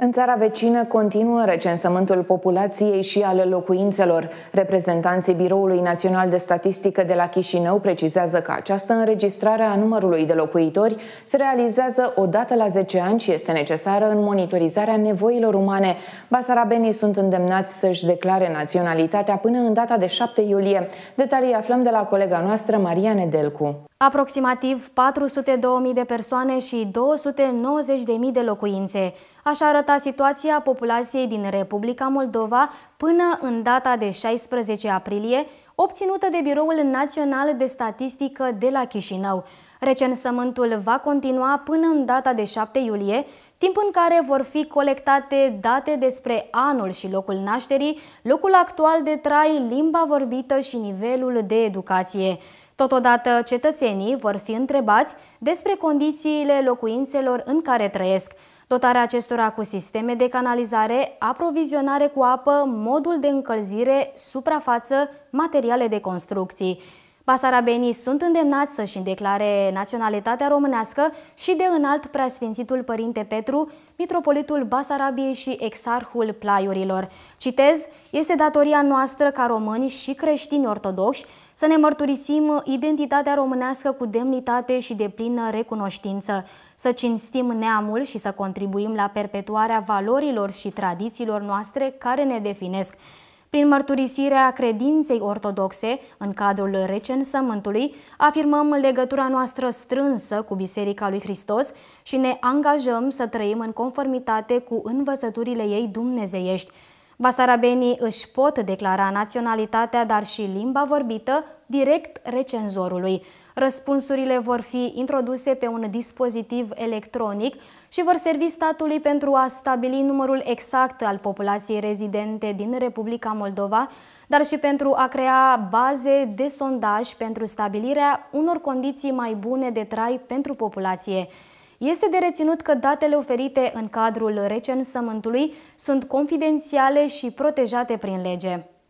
În țara vecină continuă recensământul populației și ale locuințelor. Reprezentanții Biroului Național de Statistică de la Chișinău precizează că această înregistrare a numărului de locuitori se realizează odată la 10 ani și este necesară în monitorizarea nevoilor umane. Basarabenii sunt îndemnați să-și declare naționalitatea până în data de 7 iulie. Detalii aflăm de la colega noastră Maria Nedelcu. Aproximativ 402.000 de persoane și 290.000 de locuințe. Așa arăta situația populației din Republica Moldova până în data de 16 aprilie, obținută de Biroul Național de Statistică de la Chișinău. Recensământul va continua până în data de 7 iulie, timp în care vor fi colectate date despre anul și locul nașterii, locul actual de trai, limba vorbită și nivelul de educație. Totodată, cetățenii vor fi întrebați despre condițiile locuințelor în care trăiesc, dotarea acestora cu sisteme de canalizare, aprovizionare cu apă, modul de încălzire, suprafață, materiale de construcții. Basarabenii sunt îndemnați să-și declare naționalitatea românească și de înalt preasfințitul Părinte Petru, Mitropolitul Basarabiei și Exarhul Plaiurilor. Citez, este datoria noastră ca români și creștini ortodoxi să ne mărturisim identitatea românească cu demnitate și de plină recunoștință, să cinstim neamul și să contribuim la perpetuarea valorilor și tradițiilor noastre care ne definesc. Prin mărturisirea credinței ortodoxe în cadrul recensământului, afirmăm legătura noastră strânsă cu Biserica lui Hristos și ne angajăm să trăim în conformitate cu învățăturile ei dumnezeiești. Basarabenii își pot declara naționalitatea, dar și limba vorbită direct recenzorului. Răspunsurile vor fi introduse pe un dispozitiv electronic și vor servi statului pentru a stabili numărul exact al populației rezidente din Republica Moldova, dar și pentru a crea baze de sondaj pentru stabilirea unor condiții mai bune de trai pentru populație. Este de reținut că datele oferite în cadrul recensământului sunt confidențiale și protejate prin lege.